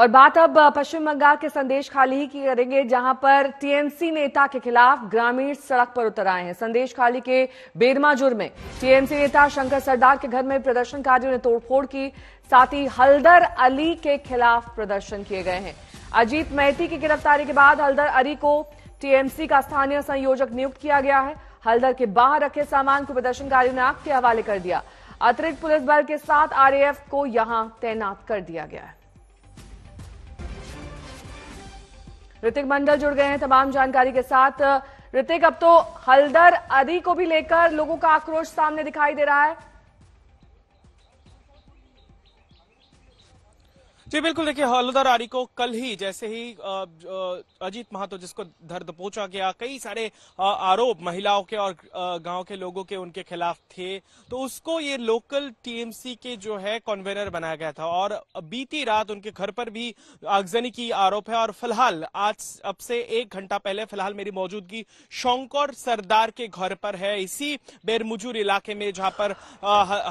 और बात अब पश्चिम बंगाल के संदेश खाली की करेंगे जहां पर टीएमसी नेता के खिलाफ ग्रामीण सड़क पर उतर आए हैं संदेश खाली के बेरमाजुर में टीएमसी नेता शंकर सरदार के घर में प्रदर्शनकारियों ने तोड़फोड़ की साथ ही हल्दर अली के खिलाफ प्रदर्शन किए गए हैं अजीत मैती की गिरफ्तारी के बाद हल्दर अली को टीएमसी का स्थानीय संयोजक नियुक्त किया गया है हल्दर के बाहर रखे सामान को प्रदर्शनकारियों ने आग के हवाले कर दिया अतिरिक्त पुलिस बल के साथ आरएएफ को यहां तैनात कर दिया गया है ऋतिक मंडल जुड़ गए हैं तमाम जानकारी के साथ ऋतिक अब तो हल्दर अदी को भी लेकर लोगों का आक्रोश सामने दिखाई दे रहा है जी बिल्कुल देखिए हौलदार आरी को कल ही जैसे ही अजीत महातो जिसको धर दपोचा गया कई सारे आरोप महिलाओं के और गांव के लोगों के उनके खिलाफ थे तो उसको ये लोकल टीएमसी के जो है कन्वेनर बनाया गया था और बीती रात उनके घर पर भी आगजनी की आरोप है और फिलहाल आज अब से एक घंटा पहले फिलहाल मेरी मौजूदगी शौंकौर सरदार के घर पर है इसी बेरमुजूर इलाके में जहां पर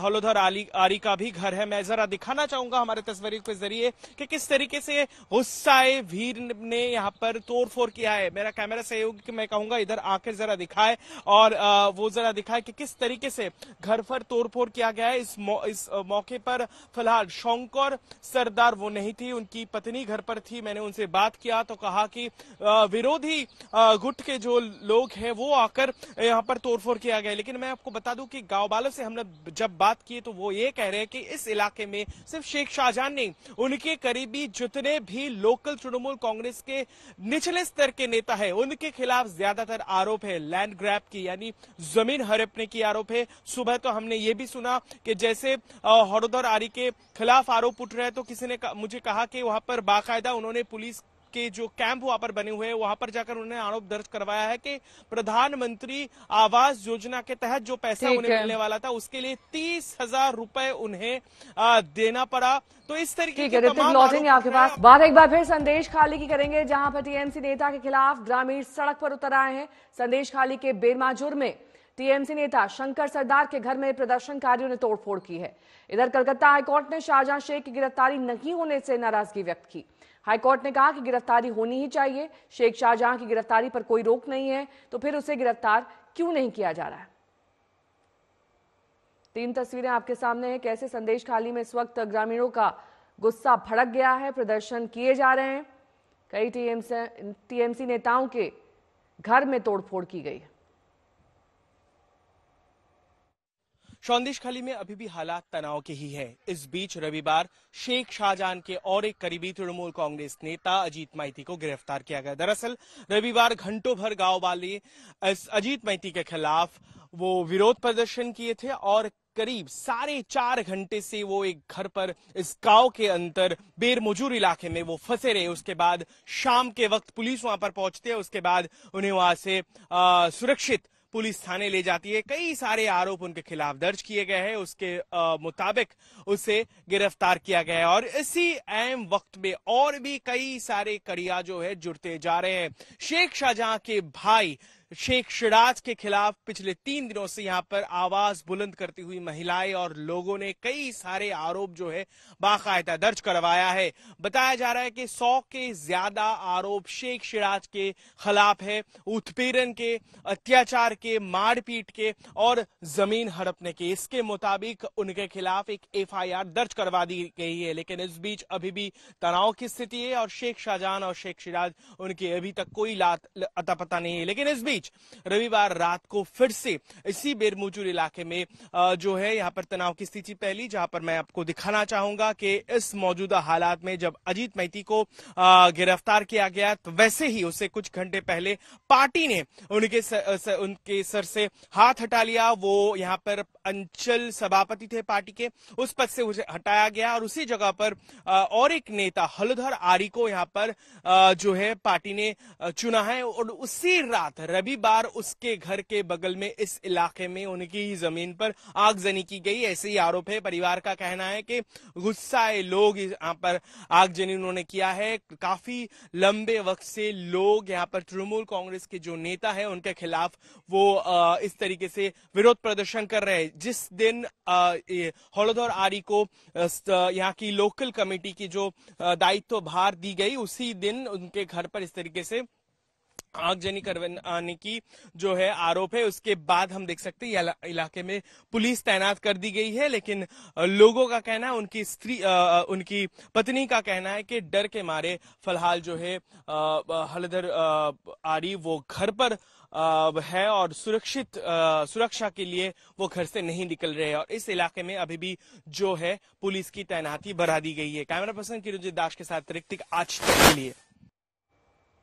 हौलोधर आरी का भी घर है मैं जरा दिखाना चाहूंगा हमारे तस्वीर के जरिए बताइए कि किस तरीके से गुस्साए वीर ने यहाँ पर तोड़फोड़ किया है मेरा कैमरा सहयोग मैं कहूंगा इधर आकर जरा दिखाए और वो जरा दिखाए कि किस तरीके से घर पर तोड़फोड़ किया गया है इस, मौ, इस मौके पर फिलहाल शंकर सरदार वो नहीं थी उनकी पत्नी घर पर थी मैंने उनसे बात किया तो कहा कि विरोधी गुट के जो लोग हैं वो आकर यहाँ पर तोड़फोड़ किया गया लेकिन मैं आपको बता दूं कि गांव वालों से हमने जब बात की तो वो ये कह रहे हैं कि इस इलाके में सिर्फ शेख शाहजहां नहीं उनकी के करीबी जितने भी लोकल तृणमूल कांग्रेस के निचले स्तर के नेता है उनके खिलाफ ज्यादातर आरोप है लैंड ग्रैप की यानी जमीन हड़पने की आरोप है सुबह तो हमने ये भी सुना कि जैसे हड़ोदर आरी के खिलाफ आरोप उठ रहे हैं तो किसी ने मुझे कहा कि वहां पर बाकायदा उन्होंने पुलिस के जो कैंप वहां पर बने हुए हैं वहां पर जाकर उन्होंने आरोप दर्ज करवाया है कि प्रधानमंत्री आवास योजना के तहत जो पैसा उन्हें मिलने वाला था उसके लिए तीस हजार रुपए उन्हें देना पड़ा तो इस तरीके के लौटेंगे आपके पास बात एक बार फिर संदेश खाली की करेंगे जहां पर टीएमसी नेता के खिलाफ ग्रामीण सड़क पर उतर आए हैं संदेश खाली के बेरमाजुर में टीएमसी नेता शंकर सरदार के घर में प्रदर्शनकारियों ने तोड़फोड़ की है इधर कलकत्ता हाईकोर्ट ने शाहजहां शेख की गिरफ्तारी नहीं होने से नाराजगी व्यक्त की हाईकोर्ट ने कहा कि गिरफ्तारी होनी ही चाहिए शेख शाहजहां की गिरफ्तारी पर कोई रोक नहीं है तो फिर उसे गिरफ्तार क्यों नहीं किया जा रहा है तीन तस्वीरें आपके सामने हैं कैसे संदेश खाली में इस वक्त ग्रामीणों का गुस्सा भड़क गया है प्रदर्शन किए जा रहे हैं कई टीएमसी टीएमसी नेताओं के घर में तोड़फोड़ की गई है शौंदिशखाली में अभी भी हालात तनाव के ही है इस बीच रविवार शेख शाहजहां के और एक करीबी तृणमूल कांग्रेस नेता अजीत माइती को गिरफ्तार किया गया दरअसल रविवार घंटों भर गांव वाले अजीत माइती के खिलाफ वो विरोध प्रदर्शन किए थे और करीब साढ़े चार घंटे से वो एक घर पर इस गांव के अंतर बेरमजूर इलाके में वो फंसे रहे उसके बाद शाम के वक्त पुलिस वहां पर पहुंचते है उसके बाद उन्हें वहां से आ, सुरक्षित पुलिस थाने ले जाती है कई सारे आरोप उनके खिलाफ दर्ज किए गए हैं उसके आ, मुताबिक उसे गिरफ्तार किया गया है और इसी अहम वक्त में और भी कई सारे करिया जो है जुड़ते जा रहे हैं शेख शाहजहां के भाई शेख शिराज के खिलाफ पिछले तीन दिनों से यहाँ पर आवाज बुलंद करती हुई महिलाएं और लोगों ने कई सारे आरोप जो है बाकायदा दर्ज करवाया है बताया जा रहा है कि सौ के ज्यादा आरोप शेख शिराज के खिलाफ है उत्पीड़न के अत्याचार के मारपीट के और जमीन हड़पने के इसके मुताबिक उनके खिलाफ एक एफ दर्ज करवा दी गई है लेकिन इस बीच अभी भी तनाव की स्थिति है और शेख शाहजहां और शेख शिराज उनकी अभी तक कोई लात अतापता नहीं है लेकिन इस बीच बीच रविवार रात को फिर से इसी बेरमुजूर इलाके में जो है यहाँ पर तनाव की स्थिति पहली जहां पर मैं आपको दिखाना चाहूंगा कि इस मौजूदा हालात में जब अजीत मैती को गिरफ्तार किया गया तो वैसे ही उसे कुछ घंटे पहले पार्टी ने उनके सर, उनके सर से हाथ हटा लिया वो यहाँ पर अंचल सभापति थे पार्टी के उस पद से उसे हटाया गया और उसी जगह पर और एक नेता हलधर आरी को यहाँ पर जो है पार्टी ने चुना है और उसी रात रवि सभी बार उसके घर के बगल में इस इलाके में उनकी ही जमीन पर आगजनी की गई ऐसे ही आरोप है परिवार का कहना है कि गुस्साए लोग यहाँ पर आगजनी उन्होंने किया है काफी लंबे वक्त से लोग यहाँ पर तृणमूल कांग्रेस के जो नेता है उनके खिलाफ वो इस तरीके से विरोध प्रदर्शन कर रहे हैं जिस दिन हौलधौर आरी को यहाँ की लोकल कमेटी की जो दायित्व भार दी गई उसी दिन उनके घर पर इस तरीके से आगजनी करवाने की जो है आरोप है उसके बाद हम देख सकते हैं इलाके में पुलिस तैनात कर दी गई है लेकिन लोगों का कहना है उनकी स्त्री आ, उनकी पत्नी का कहना है कि डर के मारे फिलहाल जो है हलधर आरी वो घर पर है और सुरक्षित सुरक्षा के लिए वो घर से नहीं निकल रहे और इस इलाके में अभी भी जो है पुलिस की तैनाती बढ़ा दी गई है कैमरा पर्सन किरुजीत दास के साथ रिक्तिक आज तक के लिए